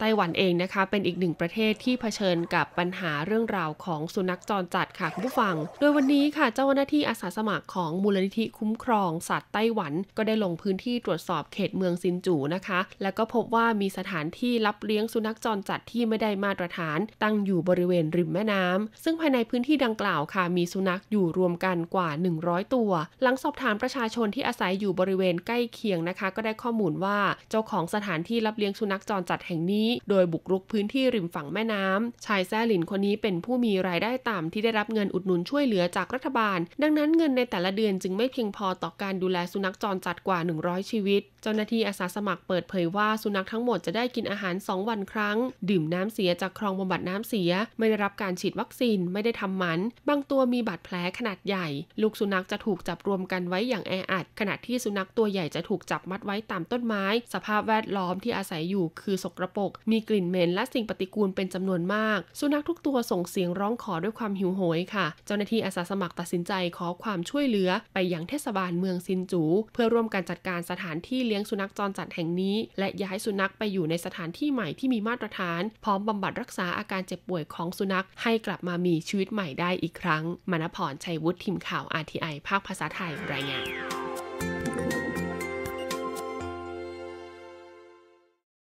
ไต้หวันเองนะคะ เป็นอีกหนึ่งประเทศที่เผชิญกับปัญหาเรื่องราวของสุนัขจรจัดค่ะคุณผู้ฟัง โดยวันนี้ค่ะเจ้าหน้าที่อาสาสมัครของมูลนิธิคุ้มครองสัตว์ไต้หวันก็ได้ลงพื้นที่ตรวจสอบเขตเมืองซินจูนะคะ แล้วก็พบว่ามีสถานที่รับเลี้ยงสุนัขจรจัดที่ไม่ได้มาตรฐานตั้งอยู่บริเวณริมแม่น้ำ ซึ่งภายในพื้นที่ดังกล่าวค่ะมีสุนัขอยู่รวมกันกว่า 100 ตัว หลังสอบถามประชาชนที่อาศัยอยู่บริเวณใกล้เคียงนะคะ ก็ได้ข้อมูลว่าเจ้าของสถานที่รับเลี้ยงสุนัขจรจัดแห่งนี้โดยบุกรุกพื้นที่ริมฝั่งแม่น้ำชายแซ่หลินคนนี้เป็นผู้มีรายได้ต่ำ ที่ได้รับเงินอุดหนุนช่วยเหลือจากรัฐบาล ดังนั้นเงินในแต่ละเดือนจึงไม่เพียงพอต่อการดูแลสุนัขจรจัดกว่า 100 ชีวิต เจ้าหน้าที่อาสาสมัครเปิดเผยว่าสุนัขทั้งหมดจะได้กินอาหาร 2 วันครั้ง ดื่มน้ำเสียจากคลองบำบัดน้ำเสีย ไม่ได้รับการฉีดวัคซีน ไม่ได้ทำหมัน บางตัวมีบาดแผลขนาดใหญ่ ลูกสุนัขจะถูกจับรวมกันไว้อย่างแออัด ขณะที่สุนัขตัวใหญ่จะถูกจับมัดไว้ตามต้นไม้ สภาพแวดล้อมที่อาศัยอยู่คือสกรปรกมีกลิ่นเหม็นและสิ่งปฏิกูลเป็นจำนวนมาก สุนัขทุกตัวส่งเสียงร้องขอด้วยความหิวโหยค่ะ เจ้าหน้าที่อาสาสมัครตัดสินใจขอความช่วยเหลือไปยังเทศบาลเมืองซินจูเพื่อร่วมกันจัดการสถานที่เลี้ยงสุนัขจรจัดแห่งนี้ และย้ายสุนัขไปอยู่ในสถานที่ใหม่ที่มีมาตรฐานพร้อมบำบัดรักษาอาการเจ็บป่วยของสุนัขให้กลับมามีชีวิตใหม่ได้อีกครั้ง มณพร ชัยวุฒิ ทีมข่าว RTI ภาคภาษาไทยรายงาน